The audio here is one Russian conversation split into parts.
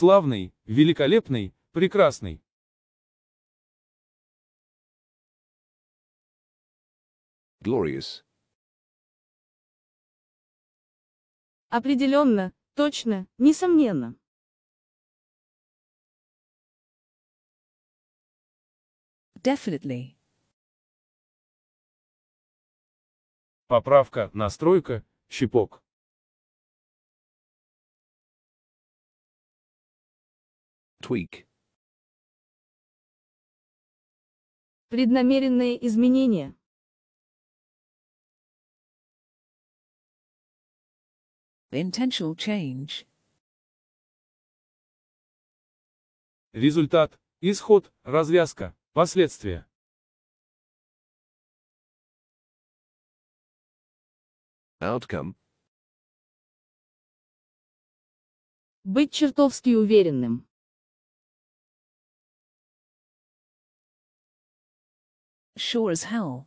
Славный, великолепный, прекрасный. Glorious. Определенно, точно, несомненно. Definitely. Поправка, настройка, щипок. tweak. Преднамеренные изменения. Intentional change. Результат, исход, развязка, последствия. Outcome. Быть чертовски уверенным. Sure as hell.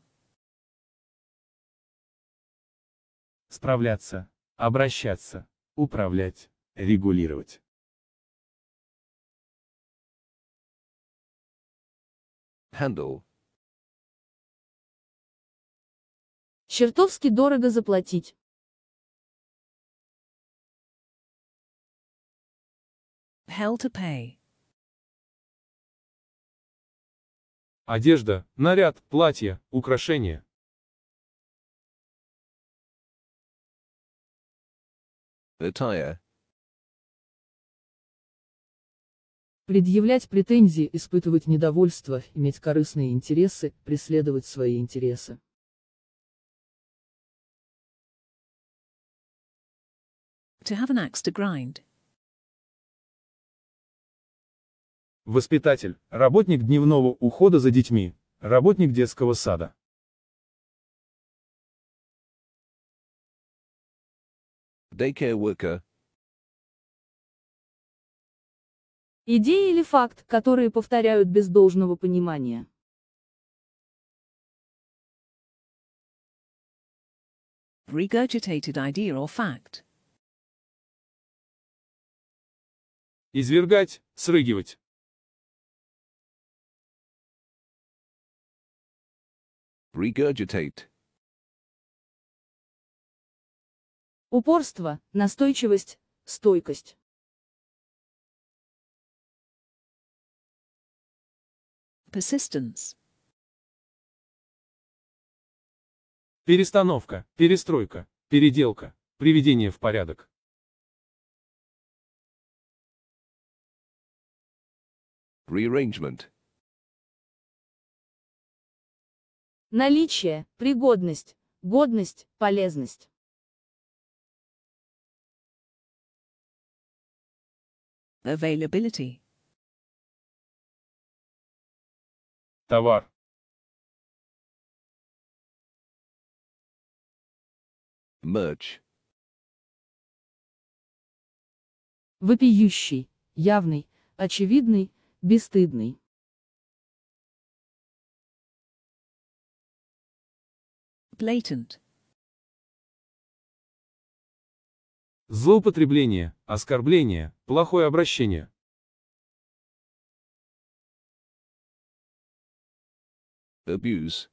Справляться, обращаться, управлять, регулировать. Handle. Чертовски дорого заплатить. Hell to pay. Одежда, наряд, платье, украшения. Attire. Предъявлять претензии, испытывать недовольство, иметь корыстные интересы, преследовать свои интересы. To have an axe to grind. Воспитатель, работник дневного ухода за детьми, работник детского сада. Daycare worker. Идея или факт, которые повторяют без должного понимания. Regurgitated idea or fact. Извергать, срыгивать. regurgitate. Упорство, настойчивость, стойкость. Persistence. Перестановка, перестройка, переделка, приведение в порядок. Rearrangement. Наличие, пригодность, годность, полезность. Availability. Товар. Merch. Вопиющий, явный, очевидный, бесстыдный. blatant. Злоупотребление, оскорбление, плохое обращение. Abuse.